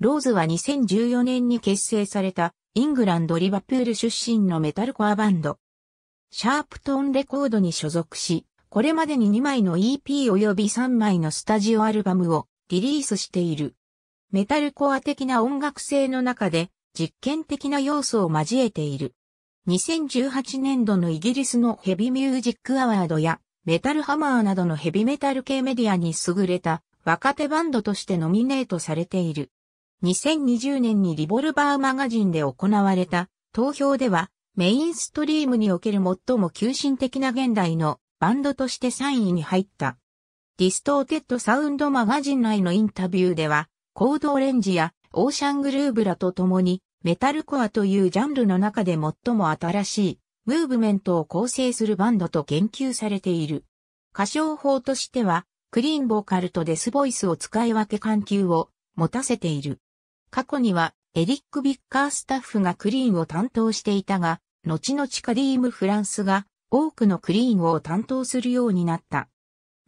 ローズは2014年に結成されたイングランド・リバプール出身のメタルコアバンド。シャープトーンレコードに所属し、これまでに2枚の EP 及び3枚のスタジオアルバムをリリースしている。メタルコア的な音楽性の中で実験的な要素を交えている。2018年度のイギリスのヘビミュージックアワードやメタルハマーなどのヘビメタル系メディアに優れた若手バンドとしてノミネートされている。2020年にリボルバーマガジンで行われた投票ではメインストリームにおける最も急進的な現代のバンドとして3位に入った。ディストーテッドサウンドマガジン内のインタビューではコードオレンジやオーシャングルーブらと共にメタルコアというジャンルの中で最も新しいムーブメントを構成するバンドと言及されている。歌唱法としてはクリーンボーカルとデスボイスを使い分け緩急を持たせている。過去にはエリック・ビッカースタッフがクリーンを担当していたが、後々カディーム・フランスが多くのクリーンを担当するようになった。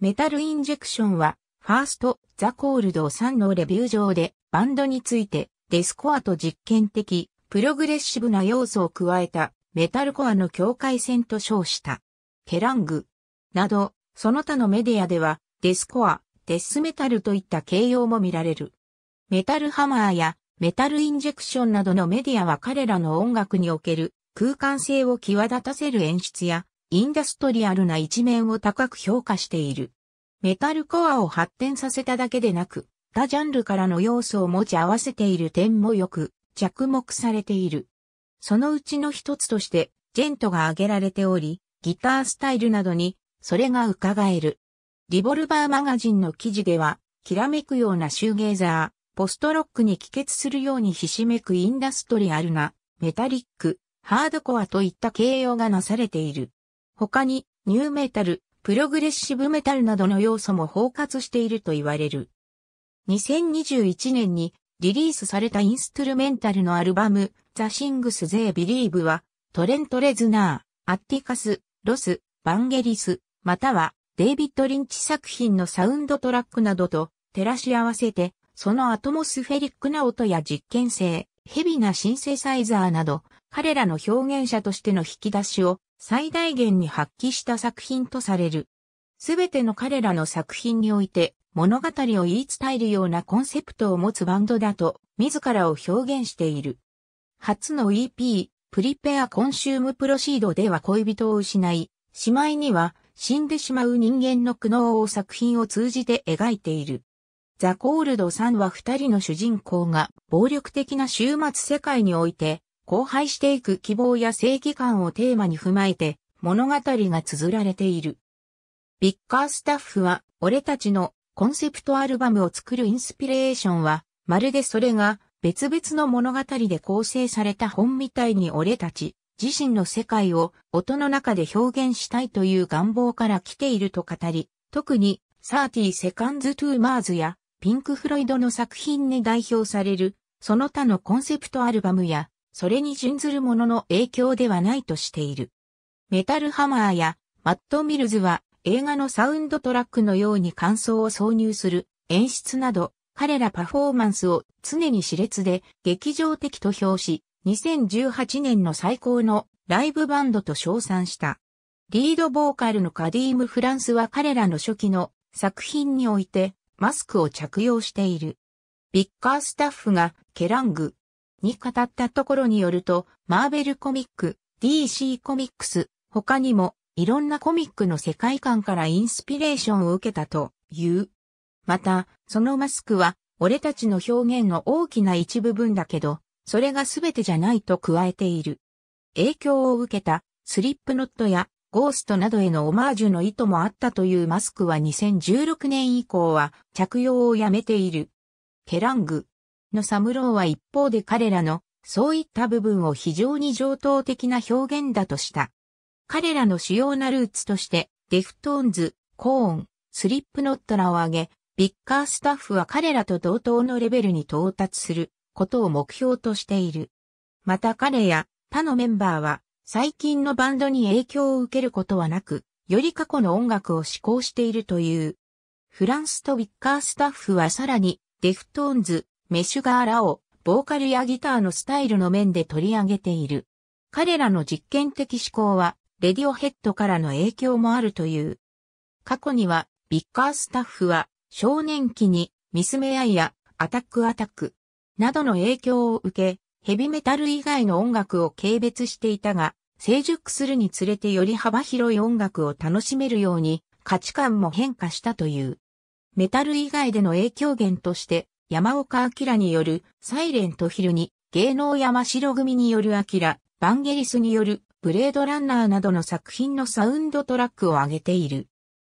メタル・インジェクションは、ファースト・ザ・コールド3のレビュー上で、バンドについて、デスコアと実験的、プログレッシブな要素を加えた、メタルコアの境界線と称した。ケラング、など、その他のメディアでは、デスコア、デスメタルといった形容も見られる。メタルハマーやメタルインジェクションなどのメディアは彼らの音楽における空間性を際立たせる演出やインダストリアルな一面を高く評価している。メタルコアを発展させただけでなく、他ジャンルからの要素を持ち合わせている点もよく着目されている。そのうちの一つとして、ジェントが挙げられており、ギタースタイルなどに、それが伺える。リボルバーマガジンの記事では、きらめくようなシューゲーザー、ポストロックに帰結するようにひしめくインダストリアルな、メタリック、ハードコアといった形容がなされている。他に、ニューメタル、プログレッシブメタルなどの要素も包括していると言われる。2021年にリリースされたインストゥルメンタルのアルバム、ザ・シングス・ゼイ・ビリーブは、トレント・レズナー、アッティカス、ロス、バンゲリス、または、デイビッド・リンチ作品のサウンドトラックなどと照らし合わせて、そのアトモスフェリックな音や実験性、ヘビなシンセサイザーなど、彼らの表現者としての引き出しを最大限に発揮した作品とされる。すべての彼らの作品において物語を言い伝えるようなコンセプトを持つバンドだと自らを表現している。初の EP、プリペアコンシュームプロシードでは恋人を失い、しまいには死んでしまう人間の苦悩を作品を通じて描いている。ザ・コールド3は二人の主人公が暴力的な終末世界において、荒廃していく希望や正義感をテーマに踏まえて、物語が綴られている。ビッカースタッフは、俺たちのコンセプトアルバムを作るインスピレーションは、まるでそれが別々の物語で構成された本みたいに俺たち自身の世界を音の中で表現したいという願望から来ていると語り、特に30セカン o n d ー to m やピンク・フロイドの作品に代表される、その他のコンセプトアルバムや、それに準ずるものの影響ではないとしている。メタルハマーやマット・ミルズは映画のサウンドトラックのように感想を挿入する演出など彼らパフォーマンスを常に熾烈で劇場的と評し2018年の最高のライブバンドと称賛した。リードボーカルのカディーム・フランスは彼らの初期の作品においてマスクを着用している。ビッカースタッフがケラングに語ったところによると、マーベルコミック、DC コミックス、他にもいろんなコミックの世界観からインスピレーションを受けたという。また、そのマスクは俺たちの表現の大きな一部分だけど、それが全てじゃないと加えている。影響を受けたスリップノットやゴーストなどへのオマージュの意図もあったというマスクは2016年以降は着用をやめている。ケラングのサムローは一方で彼らのそういった部分を非常に上等的な表現だとした。彼らの主要なルーツとしてデフトーンズ、コーン、スリップノットらを挙げ、ビッカースタッフは彼らと同等のレベルに到達することを目標としている。また彼や他のメンバーは最近のバンドに影響を受けることはなく、より過去の音楽を志向しているという。フランスとビッカースタッフはさらに、デフトーンズ、メシュガーラを、ボーカルやギターのスタイルの面で取り上げている。彼らの実験的思考は、レディオヘッドからの影響もあるという。過去には、ビッカースタッフは、少年期に、ミスメアイや、アタックアタック、などの影響を受け、ヘビメタル以外の音楽を軽蔑していたが、成熟するにつれてより幅広い音楽を楽しめるように価値観も変化したという。メタル以外での影響源として、山岡明によるサイレントヒルに、芸能山城組による明、バンゲリスによるブレードランナーなどの作品のサウンドトラックを挙げている。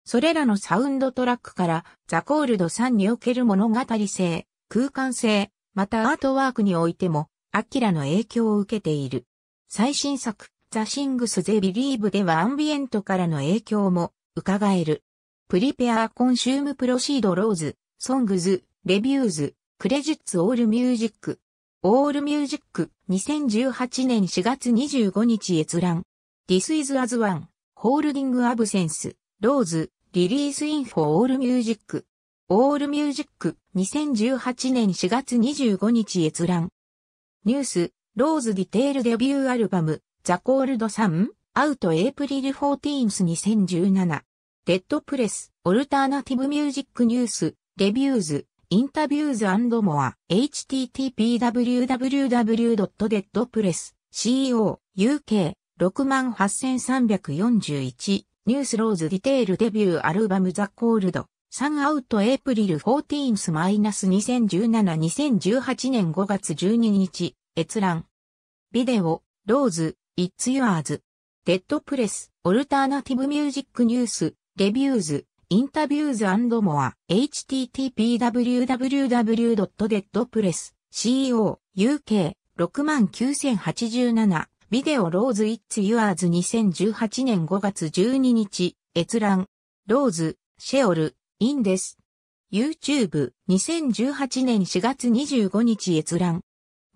それらのサウンドトラックからザ・コールドさんにおける物語性、空間性、またアートワークにおいてもアキラの影響を受けている。最新作、ザ・シングス・ゼ・ビリーブではアンビエントからの影響も伺える。プリペア・コンシューム・プロシード・ローズ、ソングズ、レビューズ、クレジッツ・オール・ミュージック。オール・ミュージック、2018年4月25日閲覧。This is as one, holding absence, rose, release info all music. ー l l m u s 2018年4月25日閲覧。ニュース、ローズディテールデビューアルバム、ザ・コールド・サン、アウト・エイプリル・フォーティーンス2017。デッド・プレス、オルターナティブ・ミュージック・ニュース、レビューズ、インタビューズモア、http://www.deadpress.co.uk、68341、ニュースローズディテールデビューアルバムザ・コールド。3アウトエイプリル1 4ナス。2 0 1 7 2 0 1 8年5月12日、閲覧。ビデオ、ローズ、It's Yours。デッドプレス、オルターナティブミュージックニュース、レビューズ、インタビューズモア、http://www.deadpress.co.uk、69087、ビデオローズ It's Yours 2018年5月12日、閲覧、ローズ、シェオル、インです。YouTube、2018年4月25日閲覧。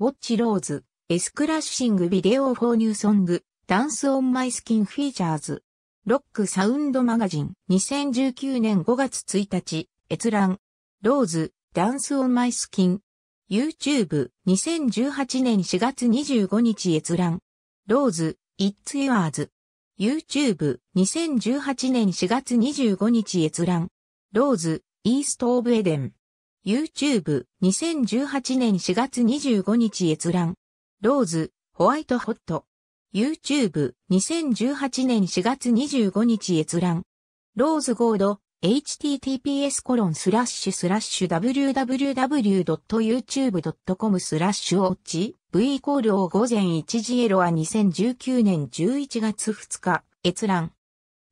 ウォッチローズ、エスクラッシングビデオフォーニューソング、ダンスオンマイスキンフィーチャーズ。ロックサウンドマガジン、2019年5月1日、閲覧。ローズ、ダンスオンマイスキン。YouTube、2018年4月25日閲覧。ローズ、It's Yours。YouTube、2018年4月25日閲覧。ローズ、イースト・オブ・エデン。YouTube、2018年4月25日閲覧。ローズ、ホワイト・ホット。YouTube、2018年4月25日閲覧。ローズゴード、https コロンスラッシュスラッシュ www.youtube.com スラッシュオッチ v イコールを午前1時エロは2019年11月2日閲覧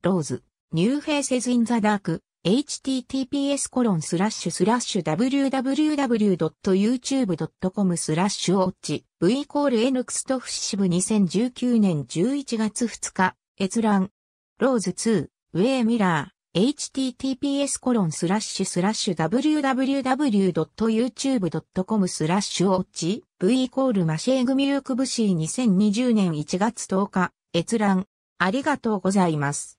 ローズニューフェイセズインザダーク https コロンスラッシュスラッシュ www.youtube.com スラッシュオッチ v イコール n クストフシブ2019年11月2日閲覧ローズ2ウェイミラー https コロンスラッシュスラッシュ www.youtube.com スラッシュオッチ v イコールマシェグミュークブシー2020年1月10日閲覧ありがとうございます。